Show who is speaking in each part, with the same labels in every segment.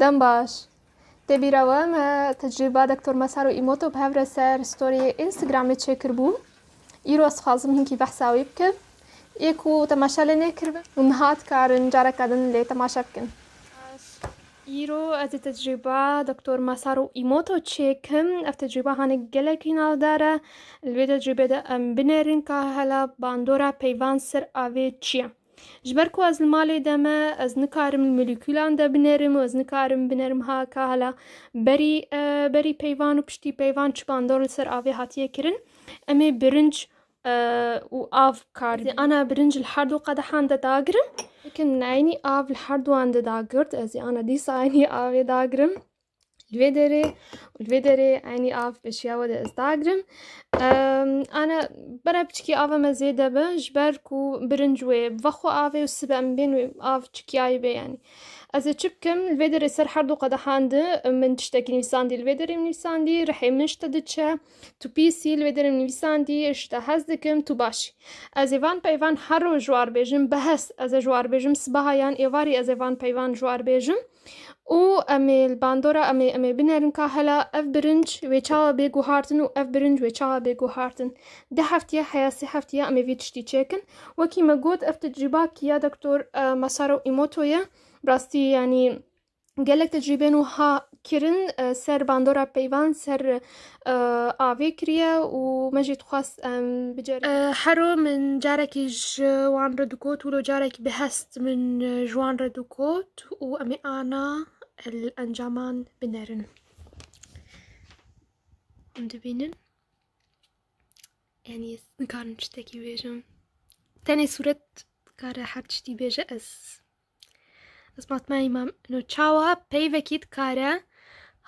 Speaker 1: Dambaş Debîrava me tecrüba doktor Masaru Emoto bi hev re ser storyê Instagramê çêkiribû. Îro ez dixwazim hinkî behsa wê bikim. Ê ku temaşa lê nêkiribin û nihat karin careka din lê temaşa bikin. Îro ez ê tecrüba doktor Masaru Emoto çêkim ev tecrüba hanek gelekî navdar e li vê tecrübê de em binêrin ka hela bandora peyvan ser avê çi ye. Ji ber ku ez li malê de me ez nikarim li molekûlan de binerim û ez nikarim binerim ha ka hela berî e, berî peyvan û piştî peyvan çibandor li ser avê hatiye kirin em ê birinc e, û av kar ana birinc li her du qedehan de dagirim Kin neyî av li her duwan de dagirt ez ê ana dîsa aynî avê dagirim. Vedere und Vedere eine auf Beschjawa de Instagram. أنا برا بتشكي آفا مزي دبا جبركو برنجوي بخو آفي وسبا بين آف تشكي عيبة يعني از تشبكم الفيدر يصير حردو قد حاند من تشتكي نيساندي الفيدر من نيساندي رح منشتا دتشا تو بيسي الفيدر من نيساندي اشتا هزدكم تو باشي از ايفان بايفان حرو جوار بيجم بهس از جوار بيجم سباها يعني ايواري از ايفان بايفان جوار بيجم و امي الباندورا امي امي بنرم كاهلا اف برنج ويشاوا بيجو هارتن و اف برنج ويشاوا بيجو هارتن ده هفتيا حيا سي هفتيا امي في تشتي تشيكن وكي ما قوت اف تجربة كيا دكتور مسارو ايموتو براستي يعني قالك تجربة ها کرن سەر باندۆرا پەیوان سەر ئاوێ کریە و مەژی خواست هەرۆ من جارێکیش وان ڕدوکۆت و جارێکی بەهست من ژوان ڕدوکۆت و ئەمێ ئانا ئەنجامان بنەرن دەبینن ینی نکارم شتێکی بێژم تەنێ سوورەت کارە هەر شتی بێژە ئەس ئەسماتمای مام نوچاوە پەیوەکیت کارە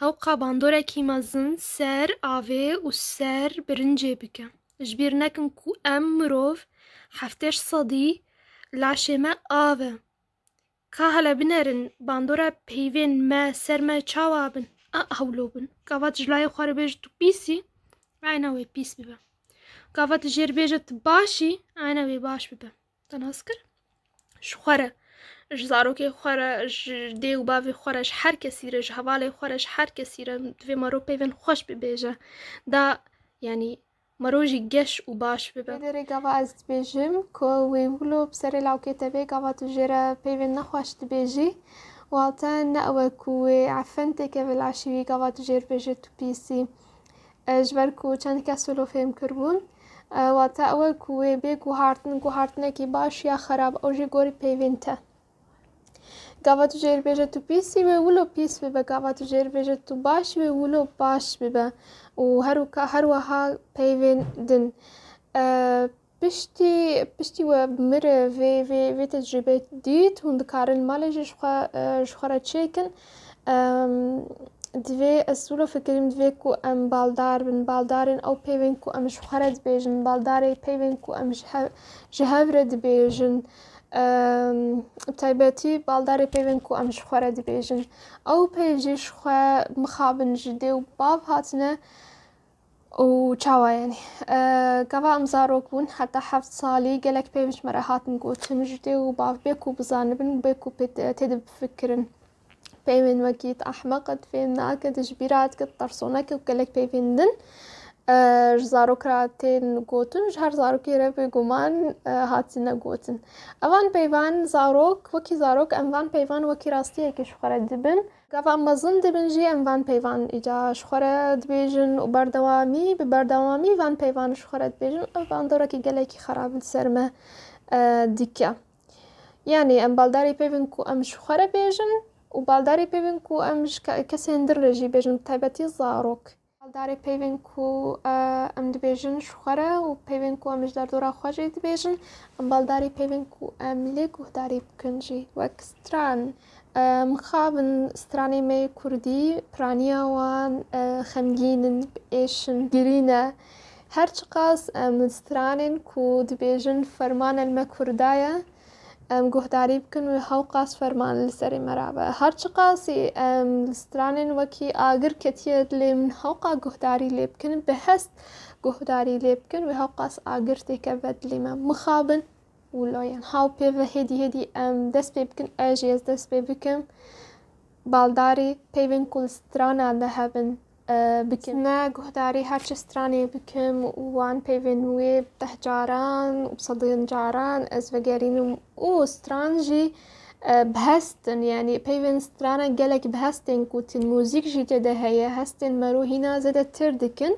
Speaker 1: هەوقا bandoreki mezin ser avê û ser birincê bike ji bîr nekin ku em mirov heftêş sedî laşê me av e ka hele binerin bandora peyvên me ser me çawa bin e bin gava ji layê xwe re bêje tu pîsî ayna wê pîs bibe Gava ji jêr bêje tu baş bibe te nas kir ژ zarokê xwe re ji dê û bavê xwe re ji her kesî re ji hevalê xwe re ji her kesî re divê marov peyvên xweş bibêje da yanî marov jî geş û baş bibe derê gava ez dibêjim ku wê wilo bi serê lawkê tevê gava tu jê re peyvên nexweş dibêjî walte ne ew e ku wê efen têke vilaşî wî gava tu jêr bêje tu pîsî e, ji ber ku çend kes wilo fêm kirbûn e, watte ew e ku wê bê guhartin guhartinekî baş ya xerab ew jî gorî peyvên te Gavatu jer beje tu pisi be ulo pis bibe, gavatu jer beje tu baş be ulo baş bibe. û her her wiha peyvên din. Piştî piştî we mire vê vê vê tecrübe dît hûn dikarin malê jî ji xwe re çêkin. divê ez wilo fikirim divê ku em baldar bin baldarên ew peyvên ku em ji xwe re dibêjin baldarê peyvên ku em ji hev re dibêjin. بتایبەتی باڵداری پێوێن و ئەمش خۆرە دەبێژن ئەو پێژیش خوێ مخابن ژدێ و باب هاتنە و چاوایەنی گەوا ئەم زارۆک بوون هەتا هەفت ساڵی گەلک پێویش مەرە هاتن گوتن ژدێ و باف بێک و بزانبن بێک و تێدە بفکردن. پێوێن وەکیت ئەحمەقت فێن ناکە دژبیرات کە تەرسۆنەکە و گەلک پێوێندن. ژزارۆکراتێن گوتن هەر زارۆکێرە بێگومان هاتیە گوتن. ئەوان پەیوان زارۆک وەکی زارۆک ئەموان پەیوان وەکی که شخۆرە دبن گاوان مەزن دەبنژی ئەموان پەیوان ئیجا شخۆرە دبێژن و بەردەوامی بەردەوامی وان پیوان پەیوان شخۆرە دبێژن ئەوان گله کی خراپن سەرمە دیکە. یعنی ام باڵداری پێون و ئەم شخۆرە بێژن و باڵداری پێون و ئەم کەسێندر ڕێژی بێژن تایبەتی داری پیوین کو ام دەبێژن شخەرە و پیوین کو امش در دورا خۆشی دەبێژن ئەم باڵداری پیوین کو ام لێک داری بکنجی وەکستران مخابن سترانی می کردی پرانیاوان خەمگینن ئێشن گرینە. گرینه هرچقاس ام سترانین کو دبێژن فرمان مە ام گوهداری بکن و هاو قاس فرمان فەرمان لەسەری هر چه قاسی ام لسترانێن وکی آگر کتید لی من هاو هەوقا گوهداری لێ بکن بە هەست گوهداری لێ بکن و هاو قاس آگر ئاگر تێکە لی من مخابن و لاین هاو پی پێوە هدی هێدی ئەم دەست پێ بکن ئەژێز دەست پێ بکەم باڵداری پەیوێن کوڵسترانە دەهەبن آه، بكم نا گهداری هر چه بكم وان پیوین وی بده جاران و بصدین جاران از وگرین و سترانجی آه، بهستن يعني بيفين سترانا جالك بهستن كوت الموزيك جيتا هيا هستن مرو هنا زادة تردكن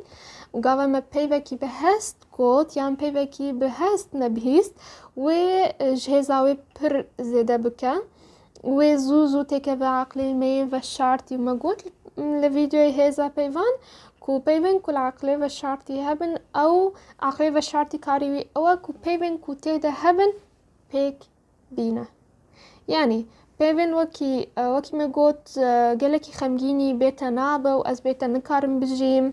Speaker 1: وقاوه ما بيفاكي بهست كوت يعني بيفاكي بهست نبهيست و جهزاوي بر زادة بكا و زوزو تكا بعقلي مي وشارتي وما قوت لە ویددیوی هێزە پەیوان کو پەیوێن کول عقلێ بە شارتی هەبن ئەو عقلێ بە شارتی کاریوی ئەوە کو پەیوێن کو تێدە هەبن پێک بینە ینی پێوێن وەکی وەکی مەگوت گەلێکی خەمگینی بێتە نابە و ئەس بێتە نکارم بژیم.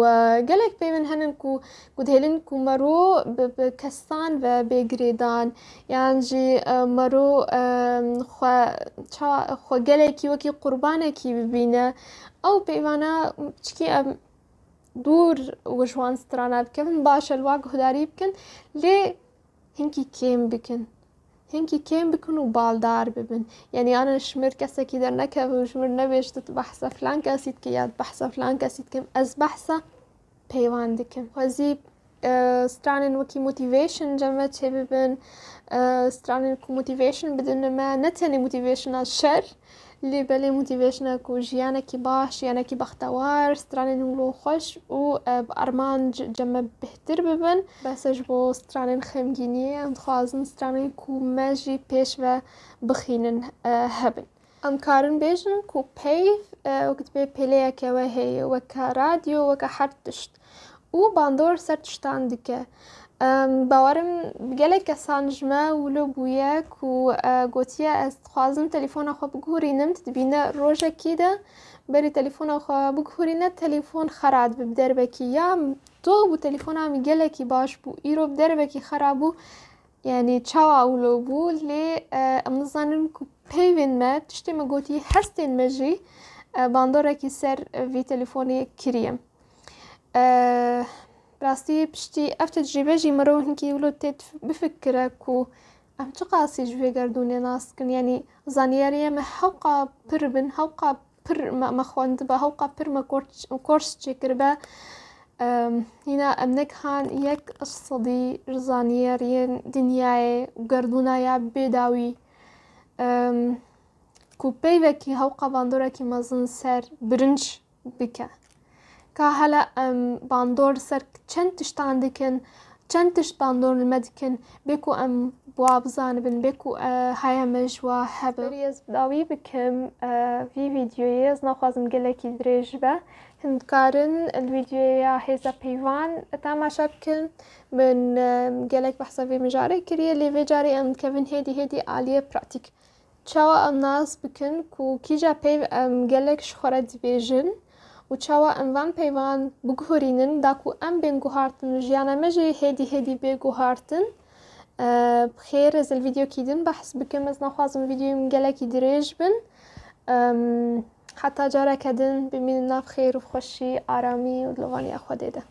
Speaker 1: وگەلێک پێ من هەنن و گودهێلن و مەرۆ کەستان بە بێگرێدان یانجی مەرۆ خۆگەلێکی وەکی قوربانێکی ببینە ئەو پەیوانە چکی دوور وژوان سترانە بکەن باشە لوا گهداری بکەن لێ هینکی کێم بکەن هنكي كان بيكونوا بالدار ببن یعنی يعني ئەە ژمر کەسێکی دەرنەکەب و ژمر نەبێشتت بەحسە فلان کەسیت کە یاد بەحسە فلان کەسیت کەم ئەس بەحسە پەیوان دکن خۆزی آه، سترانن وەکی موتیڤشن جەمە چێ ببن آه، سترانن کو ما بدنمە نەتەنێ موتیڤشنە شر لێ بەلێ موتیڤێشنەك و ژیانێکی باش یانەکی بەختەوار سترانی نورۆ خۆش و ئەرمان جەمە بهتر ببن بەسەش بۆ سترانێن خەمگینیە ئەم خوازن سترانی کومەژی پێشوە بخینن هەبن. ئەمکارن بێژن و پیف وەکت پێ پلەیەکەوە هەیە وەکە رادیۆ وەکە هەر تشت و باندۆر سەر تشتان دیکە. باوەرم گەلێک کە سانژمە ولو بوویەک و گوتیە ئەس خوازم تەلیفۆنە خۆ بگورینم تبینە ڕۆژێکیدا بەری تەلیفۆنە خۆ بگورینە تەلیفۆن خەرات بب دەربەکی یام تۆ بوو تەلیفۆنامی گەلێکی باش بوو ئیرۆ دەربێکی خراپ بوو ینی چاواولۆ بوو لێ ئەم نزانم کو پێوێنمە تشتێمە گوتی هەستێن مەژی باندۆرەکی سەر وی تەلیفۆنی کریە. ڕاستی پشتی ئەف تجریبەژی مرۆ هینکی ولو تێت بفکرە و ئەم چ قاسیش وێگەردونێ ناسکن ینی زانیاریەمە هەوقا پر بن هەوقا پر مەخۆند بە هەوقا پرمە کۆرس چێکر بە هینا ئەمنێک هاان یەک سەدی ڕزانیاریەن دنیاە گردونایە بێداوی کوپەیوەکی هەوقا باندۆرەکی مەزن سەر برنج بکە. کە هەلە باندور سر چند تشتان دیکن چند تشت باندور لمە بکو ام و ئەم بوا بزانبن بێک و هب و هەبێز داوی بکم وی ویدیوی از نخوازم گله کی درێژ به هندکارن ویددیویا هێزە پیوان تماشا بکن من گەلێک بەحسەوی مژارەی کریە لێوێ جارێ ئەم کەون هێدی هێدی عالیە پراتیک. چاوە ئەم ناز بکن کو کیجا پێی ئەم گەلێک شخۆرە دبێژن. و چاوە ئەموان پەیوان بگوهۆرینن داکو ئەم بێنگوهارتن هیدی مەژێ هێدی هێدی بێگوهارتن بخێر ئەزل کیدن بحث بکم از نخوازم نەخوازم ڤیددیوم گەلێکی دریج بن حتا جارا کدن بمین ناف خیر و خوشی آرامی و دلوانی اخوا دیده